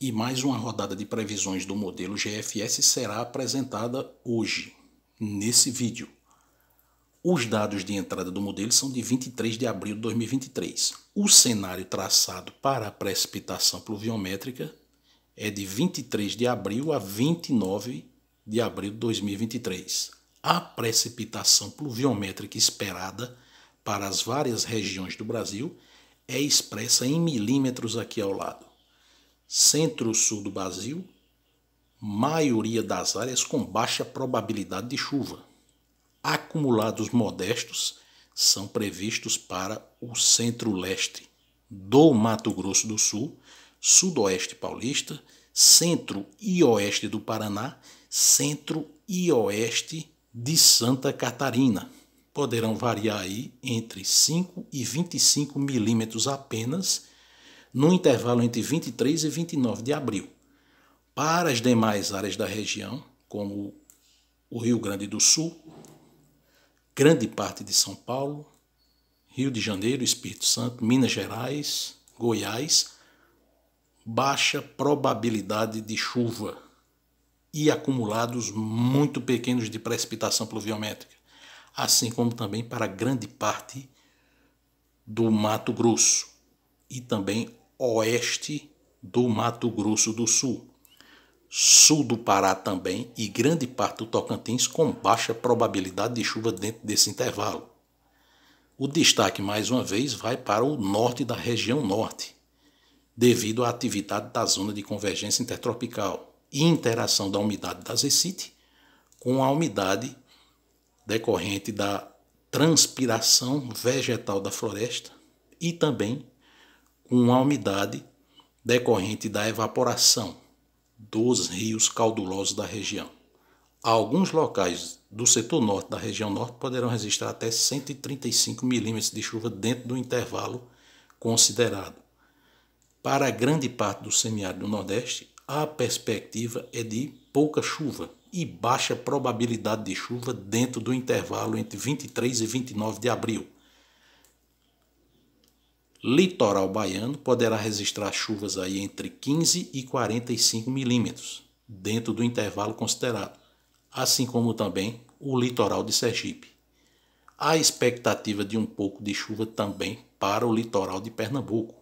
e mais uma rodada de previsões do modelo GFS será apresentada hoje, nesse vídeo. Os dados de entrada do modelo são de 23 de abril de 2023. O cenário traçado para a precipitação pluviométrica é de 23 de abril a 29 de abril de 2023. A precipitação pluviométrica esperada para as várias regiões do Brasil é expressa em milímetros aqui ao lado centro-sul do Brasil, maioria das áreas com baixa probabilidade de chuva. Acumulados modestos são previstos para o centro-leste do Mato Grosso do Sul, sudoeste paulista, centro e oeste do Paraná, centro e oeste de Santa Catarina. Poderão variar aí entre 5 e 25 milímetros apenas no intervalo entre 23 e 29 de abril. Para as demais áreas da região, como o Rio Grande do Sul, grande parte de São Paulo, Rio de Janeiro, Espírito Santo, Minas Gerais, Goiás, baixa probabilidade de chuva e acumulados muito pequenos de precipitação pluviométrica, assim como também para grande parte do Mato Grosso e também oeste do Mato Grosso do Sul, sul do Pará também e grande parte do Tocantins com baixa probabilidade de chuva dentro desse intervalo. O destaque, mais uma vez, vai para o norte da região norte, devido à atividade da zona de convergência intertropical e interação da umidade da zecite com a umidade decorrente da transpiração vegetal da floresta e também com a umidade decorrente da evaporação dos rios caudulosos da região. Alguns locais do setor norte da região norte poderão registrar até 135 milímetros de chuva dentro do intervalo considerado. Para grande parte do semiárido Nordeste, a perspectiva é de pouca chuva e baixa probabilidade de chuva dentro do intervalo entre 23 e 29 de abril litoral baiano poderá registrar chuvas aí entre 15 e 45 milímetros, dentro do intervalo considerado, assim como também o litoral de Sergipe. Há expectativa de um pouco de chuva também para o litoral de Pernambuco,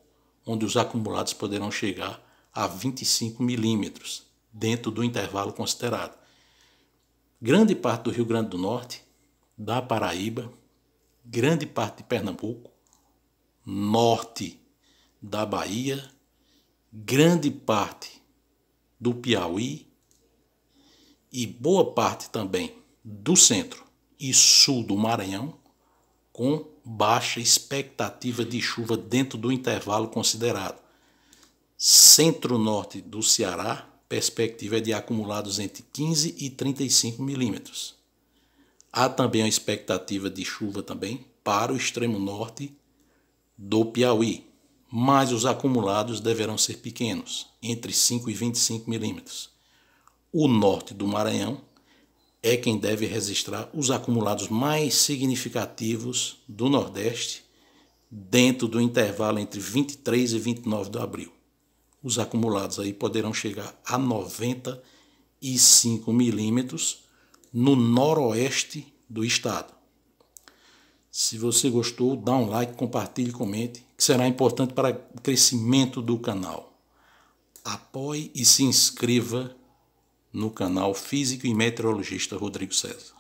onde os acumulados poderão chegar a 25 milímetros, dentro do intervalo considerado. Grande parte do Rio Grande do Norte, da Paraíba, grande parte de Pernambuco, norte da Bahia, grande parte do Piauí e boa parte também do centro e sul do Maranhão, com baixa expectativa de chuva dentro do intervalo considerado. Centro-norte do Ceará, perspectiva é de acumulados entre 15 e 35 milímetros. Há também a expectativa de chuva também para o extremo norte do Piauí, mas os acumulados deverão ser pequenos, entre 5 e 25 milímetros. O norte do Maranhão é quem deve registrar os acumulados mais significativos do Nordeste dentro do intervalo entre 23 e 29 de abril. Os acumulados aí poderão chegar a 95 milímetros no noroeste do estado se você gostou, dá um like, compartilhe, comente, que será importante para o crescimento do canal. Apoie e se inscreva no canal Físico e Meteorologista Rodrigo César.